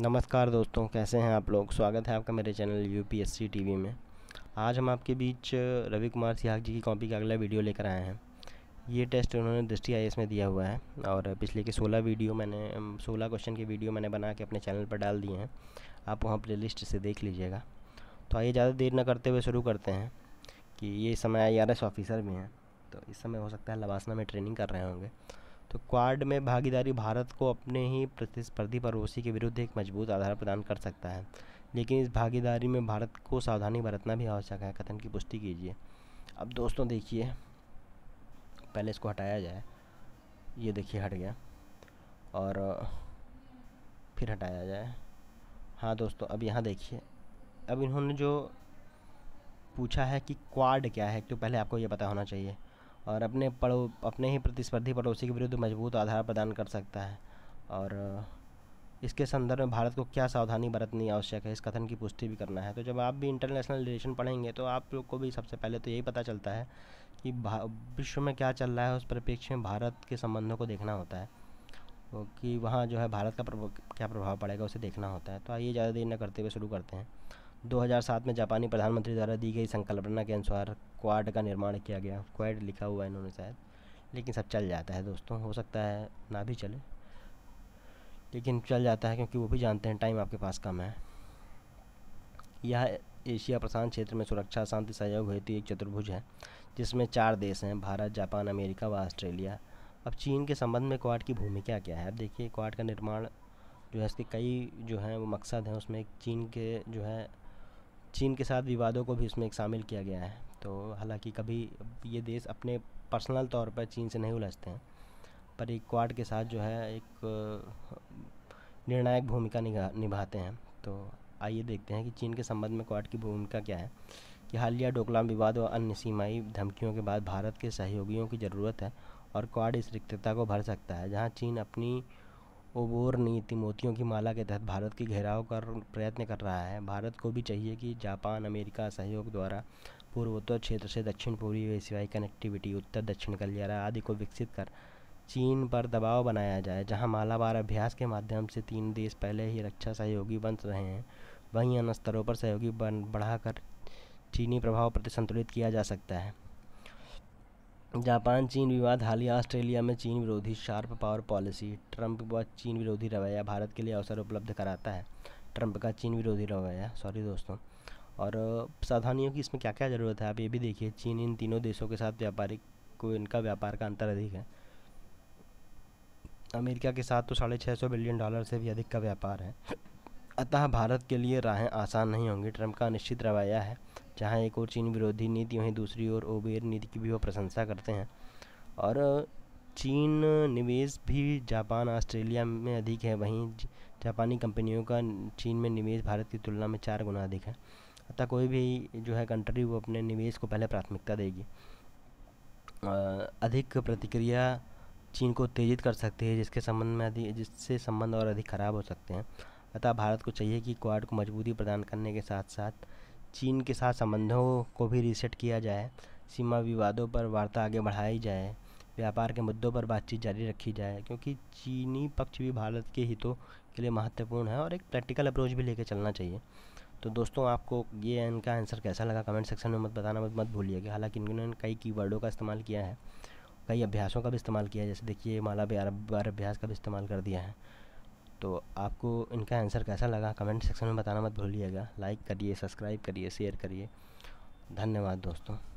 नमस्कार दोस्तों कैसे हैं आप लोग स्वागत है आपका मेरे चैनल यूपीएससी टीवी में आज हम आपके बीच रवि कुमार सिहाग जी की कॉपी का अगला वीडियो लेकर आए हैं ये टेस्ट उन्होंने दृष्टि आई में दिया हुआ है और पिछले के 16 वीडियो मैंने 16 क्वेश्चन के वीडियो मैंने बना के अपने चैनल पर डाल दिए हैं आप वहाँ प्ले लिस्ट से देख लीजिएगा तो आइए ज़्यादा देर न करते हुए शुरू करते हैं कि ये समय आई ऑफिसर भी हैं तो इस समय हो सकता है लवासना में ट्रेनिंग कर रहे होंगे तो क्वाड में भागीदारी भारत को अपने ही प्रतिस्पर्धी पड़ोसी के विरुद्ध एक मजबूत आधार प्रदान कर सकता है लेकिन इस भागीदारी में भारत को सावधानी बरतना भी आवश्यक है कथन की पुष्टि कीजिए अब दोस्तों देखिए पहले इसको हटाया जाए ये देखिए हट गया और फिर हटाया जाए हाँ दोस्तों अब यहाँ देखिए अब इन्होंने जो पूछा है कि क्वाड क्या है तो पहले आपको ये पता होना चाहिए और अपने पड़ो अपने ही प्रतिस्पर्धी पड़ोसी के विरुद्ध मजबूत आधार प्रदान कर सकता है और इसके संदर्भ में भारत को क्या सावधानी बरतनी आवश्यक है इस कथन की पुष्टि भी करना है तो जब आप भी इंटरनेशनल रिलेशन पढ़ेंगे तो आप लोग को भी सबसे पहले तो यही पता चलता है कि विश्व में क्या चल रहा है उस परिप्रेक्ष्य में भारत के संबंधों को देखना होता है तो कि वहाँ जो है भारत का प्रभाव क्या प्रभाव पड़ेगा उसे देखना होता है तो आइए ज़्यादा देर न करते हुए शुरू करते हैं 2007 में जापानी प्रधानमंत्री द्वारा दी गई संकल्पना के अनुसार क्वाड का निर्माण किया गया क्वाड लिखा हुआ है इन्होंने शायद लेकिन सब चल जाता है दोस्तों हो सकता है ना भी चले लेकिन चल जाता है क्योंकि वो भी जानते हैं टाइम आपके पास कम है यह एशिया प्रशांत क्षेत्र में सुरक्षा शांति सहयोग हेतु एक चतुर्भुज है जिसमें चार देश हैं भारत जापान अमेरिका व ऑस्ट्रेलिया अब चीन के संबंध में क्वाड की भूमिका क्या है अब देखिए क्वाड का निर्माण जो है इसके कई जो हैं वो मकसद हैं उसमें चीन के जो है चीन के साथ विवादों को भी इसमें शामिल किया गया है तो हालांकि कभी ये देश अपने पर्सनल तौर पर चीन से नहीं उलझते हैं पर एक क्वाड के साथ जो है एक निर्णायक भूमिका निभाते हैं तो आइए देखते हैं कि चीन के संबंध में क्वाड की भूमिका क्या है कि हालिया डोकलाम विवाद और अन्य सीमाई धमकियों के बाद भारत के सहयोगियों की ज़रूरत है और क्वाड इस रिक्तता को भर सकता है जहाँ चीन अपनी ओबोर नीति मोतियों की माला के तहत भारत की घेराव कर प्रयत्न कर रहा है भारत को भी चाहिए कि जापान अमेरिका सहयोग द्वारा पूर्वोत्तर क्षेत्र से दक्षिण पूर्वी एशियाई कनेक्टिविटी उत्तर दक्षिण गलियारा आदि को विकसित कर चीन पर दबाव बनाया जाए जहां मालाबार अभ्यास के माध्यम से तीन देश पहले ही रक्षा सहयोगी बन रहे हैं वहीं अन्य स्तरों पर सहयोगी बन बढ़ाकर चीनी प्रभाव प्रति संतुलित किया जा सकता है जापान चीन विवाद हालिया ऑस्ट्रेलिया में चीन विरोधी शार्प पावर पॉलिसी ट्रंप व चीन विरोधी रवैया भारत के लिए अवसर उपलब्ध कराता है ट्रंप का चीन विरोधी रवैया सॉरी दोस्तों और सावधानियों की इसमें क्या क्या ज़रूरत है आप ये भी देखिए चीन इन तीनों देशों के साथ व्यापारिक को इनका व्यापार का अंतर अधिक है अमेरिका के साथ तो साढ़े छः सौ बिलियन डॉलर से भी अधिक का व्यापार है अतः भारत के लिए राहें आसान नहीं होंगी ट्रंप का निश्चित रवैया है जहाँ एक और चीन विरोधी नीति वहीं दूसरी ओर ओबेर नीति की भी वो प्रशंसा करते हैं और चीन निवेश भी जापान ऑस्ट्रेलिया में अधिक है वहीं जापानी कंपनियों का चीन में निवेश भारत की तुलना में चार गुना अधिक है अतः कोई भी जो है कंट्री वो अपने निवेश को पहले प्राथमिकता देगी अधिक प्रतिक्रिया चीन को उत्तेजित कर सकती है जिसके संबंध में अधिक जिससे संबंध और अधिक खराब हो सकते हैं अतः भारत को चाहिए कि क्वाड को मजबूती प्रदान करने के साथ साथ चीन के साथ संबंधों को भी रीसेट किया जाए सीमा विवादों पर वार्ता आगे बढ़ाई जाए व्यापार के मुद्दों पर बातचीत जारी रखी जाए क्योंकि चीनी पक्ष भी भारत के हितों के लिए महत्वपूर्ण है और एक प्रैक्टिकल अप्रोच भी लेकर चलना चाहिए तो दोस्तों आपको ये इनका आंसर कैसा लगा कमेंट सेक्शन में मत बताना मत मत भूलिएगा हालांकि इन्होंने कई कीवर्डों का इस्तेमाल किया है कई अभ्यासों का भी इस्तेमाल किया है जैसे देखिए माला बार अभ्यास का भी इस्तेमाल कर दिया है तो आपको इनका आंसर कैसा लगा कमेंट सेक्शन में बताना मत भूलिएगा लाइक करिए सब्सक्राइब करिए शेयर करिए धन्यवाद दोस्तों